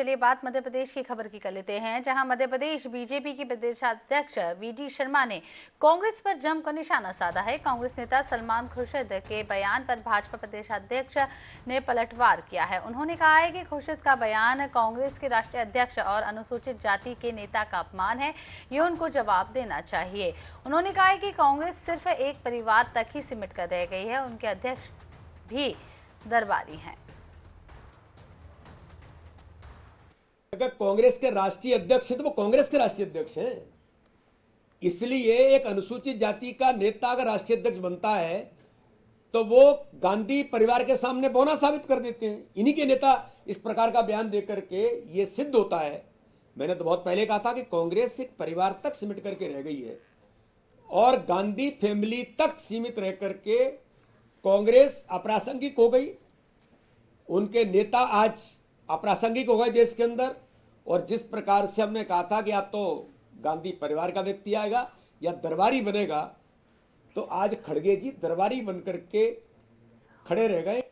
चलिए बात मध्य प्रदेश की खबर की कर लेते हैं जहां मध्य प्रदेश बीजेपी की प्रदेशाध्यक्ष वीडी शर्मा ने कांग्रेस पर जमकर निशाना साधा है कांग्रेस नेता सलमान खुर्शीद के बयान पर भाजपा प्रदेशाध्यक्ष ने पलटवार किया है उन्होंने कहा है कि खुर्शीद का बयान कांग्रेस के राष्ट्रीय अध्यक्ष और अनुसूचित जाति के नेता का अपमान है ये उनको जवाब देना चाहिए उन्होंने कहा है कि कांग्रेस सिर्फ एक परिवार तक ही सिमट कर रह गई है उनके अध्यक्ष भी दरबारी हैं अगर कांग्रेस के राष्ट्रीय अध्यक्ष है तो वो कांग्रेस के राष्ट्रीय अध्यक्ष हैं इसलिए एक अनुसूचित जाति का नेता अगर राष्ट्रीय अध्यक्ष बनता है तो वो गांधी परिवार के सामने बोना साबित कर देते हैं इन्हीं के नेता इस प्रकार का बयान देकर के ये सिद्ध होता है मैंने तो बहुत पहले कहा था कि कांग्रेस एक परिवार तक सिमट करके रह गई है और गांधी फैमिली तक सीमित रह करके कांग्रेस अप्रासंगिक हो गई उनके नेता आज अप्रासंगिक हो गए देश के अंदर और जिस प्रकार से हमने कहा था कि आप तो गांधी परिवार का व्यक्ति आएगा या दरबारी बनेगा तो आज खड़गे जी दरबारी बनकर के खड़े रह गए